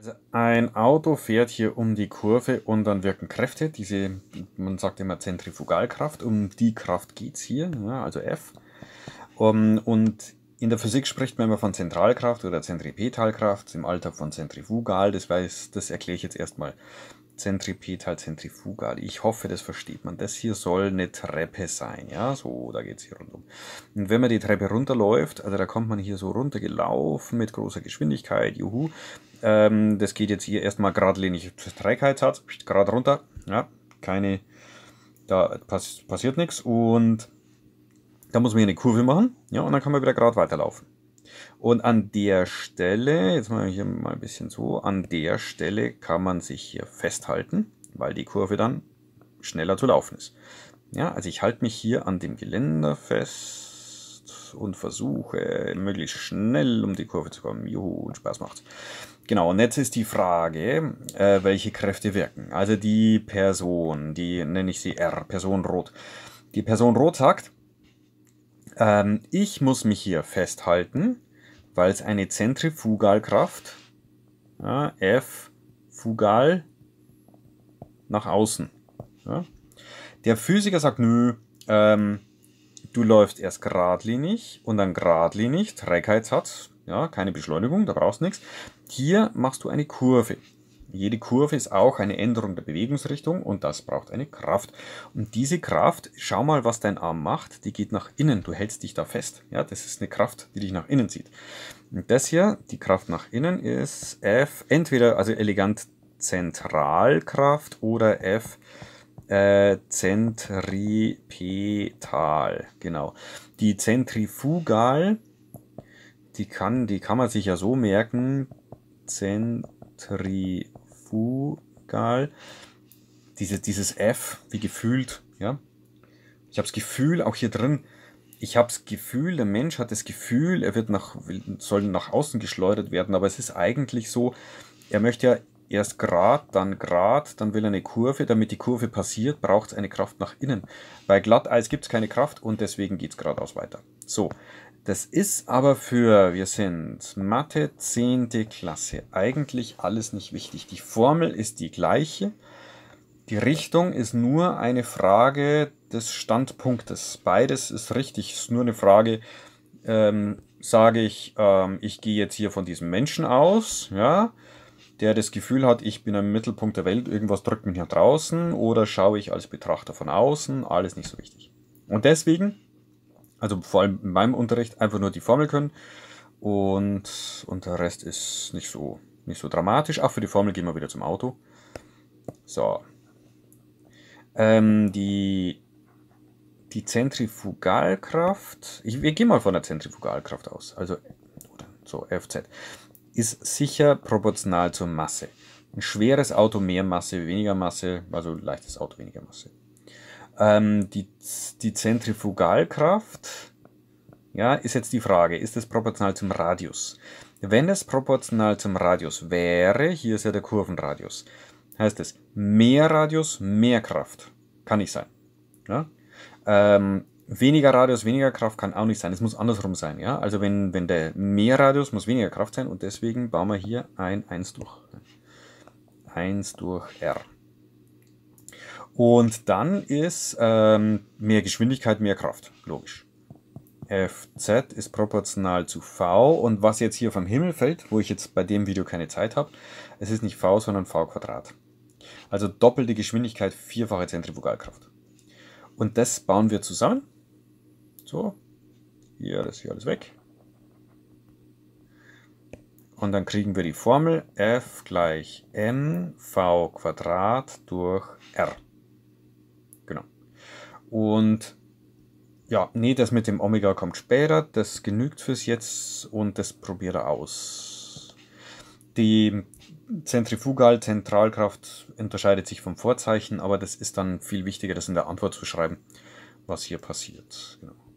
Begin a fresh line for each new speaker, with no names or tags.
Also ein Auto fährt hier um die Kurve und dann wirken Kräfte, diese, man sagt immer Zentrifugalkraft, um die Kraft geht es hier, ja, also F. Um, und in der Physik spricht man immer von Zentralkraft oder Zentripetalkraft, im Alter von Zentrifugal, das, weiß, das erkläre ich jetzt erstmal. Zentripetal, Zentrifugal. Ich hoffe, das versteht man. Das hier soll eine Treppe sein, ja, so, da geht es hier rundum. Und wenn man die Treppe runterläuft, also da kommt man hier so runtergelaufen mit großer Geschwindigkeit, juhu. Ähm, das geht jetzt hier erstmal geradlinig, Trägheitssatz, gerade runter, ja, keine, da pass passiert nichts und da muss man hier eine Kurve machen, ja, und dann kann man wieder gerade weiterlaufen. Und an der Stelle, jetzt mache ich hier mal ein bisschen so, an der Stelle kann man sich hier festhalten, weil die Kurve dann schneller zu laufen ist. Ja, also ich halte mich hier an dem Geländer fest und versuche möglichst schnell um die Kurve zu kommen. Juhu, Spaß macht's. Genau, und jetzt ist die Frage, äh, welche Kräfte wirken. Also die Person, die nenne ich sie R, Person Rot. Die Person Rot sagt, ähm, ich muss mich hier festhalten, weil es eine Zentrifugalkraft, ja, F, fugal, nach außen. Ja. Der Physiker sagt, nö, ähm, du läufst erst geradlinig und dann geradlinig, Trägheitssatz, ja, keine Beschleunigung, da brauchst du nichts. Hier machst du eine Kurve. Jede Kurve ist auch eine Änderung der Bewegungsrichtung und das braucht eine Kraft. Und diese Kraft, schau mal, was dein Arm macht, die geht nach innen. Du hältst dich da fest. Ja, das ist eine Kraft, die dich nach innen zieht. Und das hier, die Kraft nach innen ist F, entweder also elegant Zentralkraft oder F äh, Zentripetal. Genau. Die Zentrifugal, die kann, die kann man sich ja so merken. Zentripetal. Fugal, diese, dieses F, wie gefühlt, ja. Ich habe das Gefühl, auch hier drin, ich habe das Gefühl, der Mensch hat das Gefühl, er wird nach, soll nach außen geschleudert werden, aber es ist eigentlich so, er möchte ja erst Grad, dann Grad, dann will er eine Kurve, damit die Kurve passiert, braucht es eine Kraft nach innen. Bei Glatteis gibt es keine Kraft und deswegen geht es geradeaus weiter. So, das ist aber für, wir sind Mathe 10. Klasse, eigentlich alles nicht wichtig. Die Formel ist die gleiche. Die Richtung ist nur eine Frage des Standpunktes. Beides ist richtig. Es ist nur eine Frage, ähm, sage ich, ähm, ich gehe jetzt hier von diesem Menschen aus, ja, der das Gefühl hat, ich bin am Mittelpunkt der Welt, irgendwas drückt mich nach draußen, oder schaue ich als Betrachter von außen, alles nicht so wichtig. Und deswegen also vor allem in meinem Unterricht, einfach nur die Formel können. Und, und der Rest ist nicht so, nicht so dramatisch. Auch für die Formel gehen wir wieder zum Auto. So. Ähm, die, die Zentrifugalkraft, ich, wir gehen mal von der Zentrifugalkraft aus, also so FZ, ist sicher proportional zur Masse. Ein schweres Auto mehr Masse, weniger Masse, also leichtes Auto weniger Masse. Ähm, die, die Zentrifugalkraft, ja, ist jetzt die Frage, ist es proportional zum Radius? Wenn es proportional zum Radius wäre, hier ist ja der Kurvenradius, heißt es mehr Radius, mehr Kraft. Kann nicht sein. Ja? Ähm, weniger Radius, weniger Kraft kann auch nicht sein. Es muss andersrum sein. Ja? Also wenn, wenn der mehr Radius, muss weniger Kraft sein und deswegen bauen wir hier ein 1 durch. 1 durch R. Und dann ist ähm, mehr Geschwindigkeit, mehr Kraft, logisch. Fz ist proportional zu V und was jetzt hier vom Himmel fällt, wo ich jetzt bei dem Video keine Zeit habe, es ist nicht V, sondern V Quadrat. Also doppelte Geschwindigkeit, vierfache Zentrifugalkraft. Und das bauen wir zusammen. So, hier ist hier alles weg. Und dann kriegen wir die Formel F gleich mv Quadrat durch R. Und ja, nee, das mit dem Omega kommt später. Das genügt fürs Jetzt und das probiere aus. Die Zentrifugal-Zentralkraft unterscheidet sich vom Vorzeichen, aber das ist dann viel wichtiger, das in der Antwort zu schreiben, was hier passiert. Genau.